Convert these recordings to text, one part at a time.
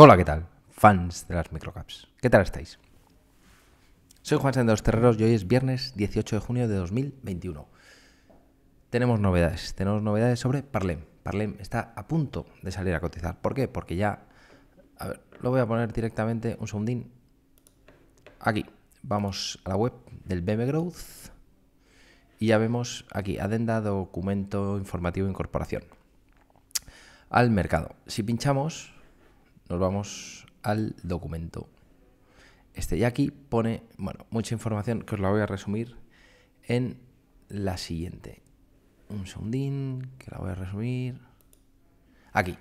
Hola, ¿qué tal? Fans de las microcaps. ¿Qué tal estáis? Soy Juan Sánchez de Terreros y hoy es viernes 18 de junio de 2021. Tenemos novedades, tenemos novedades sobre Parlem. Parlem está a punto de salir a cotizar. ¿Por qué? Porque ya... A ver, lo voy a poner directamente un segundín. Aquí. Vamos a la web del BM Growth y ya vemos aquí, adenda, documento informativo, incorporación al mercado. Si pinchamos, nos vamos al documento. Este, y aquí pone, bueno, mucha información que os la voy a resumir en la siguiente. Un segundín, que la voy a resumir. Aquí.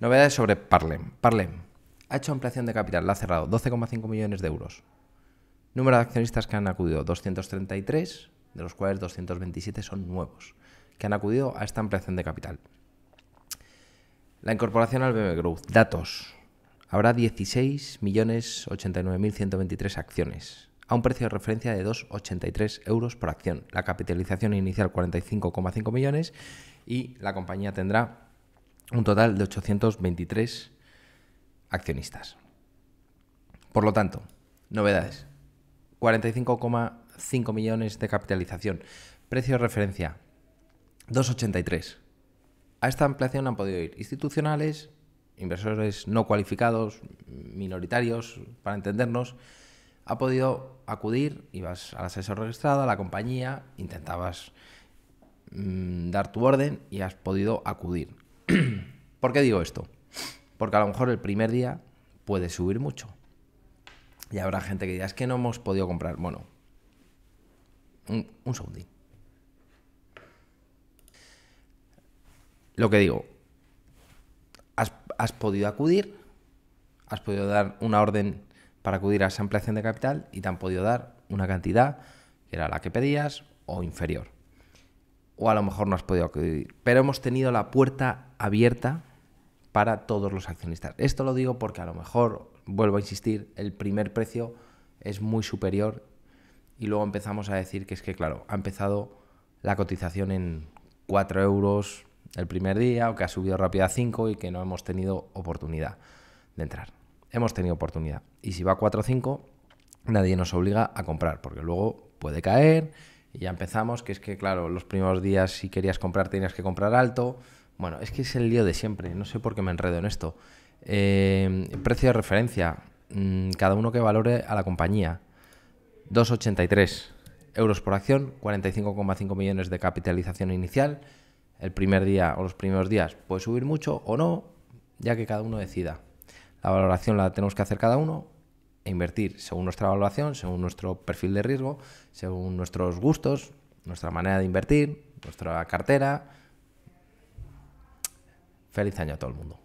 Novedades sobre Parlem. Parlem ha hecho ampliación de capital, la ha cerrado, 12,5 millones de euros. Número de accionistas que han acudido, 233, de los cuales 227 son nuevos, que han acudido a esta ampliación de capital. La incorporación al BB Growth. Datos. Habrá 16.089.123 acciones, a un precio de referencia de 2,83 euros por acción. La capitalización inicial 45,5 millones y la compañía tendrá un total de 823 accionistas. Por lo tanto, novedades. 45,5 millones de capitalización. Precio de referencia 2,83. A esta ampliación han podido ir institucionales, inversores no cualificados, minoritarios, para entendernos, ha podido acudir, ibas a la registrado, registrada, a la compañía, intentabas mm, dar tu orden y has podido acudir. ¿Por qué digo esto? Porque a lo mejor el primer día puede subir mucho. Y habrá gente que diga, es que no hemos podido comprar. Bueno, un, un Lo que digo, has, podido acudir, has podido dar una orden para acudir a esa ampliación de capital y te han podido dar una cantidad que era la que pedías o inferior. O a lo mejor no has podido acudir. Pero hemos tenido la puerta abierta para todos los accionistas. Esto lo digo porque a lo mejor, vuelvo a insistir, el primer precio es muy superior y luego empezamos a decir que es que, claro, ha empezado la cotización en 4 euros, el primer día o que ha subido rápido a 5 y que no hemos tenido oportunidad de entrar. Hemos tenido oportunidad. Y si va a 4 o 5, nadie nos obliga a comprar, porque luego puede caer y ya empezamos, que es que, claro, los primeros días si querías comprar tenías que comprar alto. Bueno, es que es el lío de siempre, no sé por qué me enredo en esto. Eh, precio de referencia, mm, cada uno que valore a la compañía. 2,83 euros por acción, 45,5 millones de capitalización inicial, el primer día o los primeros días puede subir mucho o no, ya que cada uno decida. La valoración la tenemos que hacer cada uno e invertir según nuestra valoración, según nuestro perfil de riesgo, según nuestros gustos, nuestra manera de invertir, nuestra cartera. Feliz año a todo el mundo.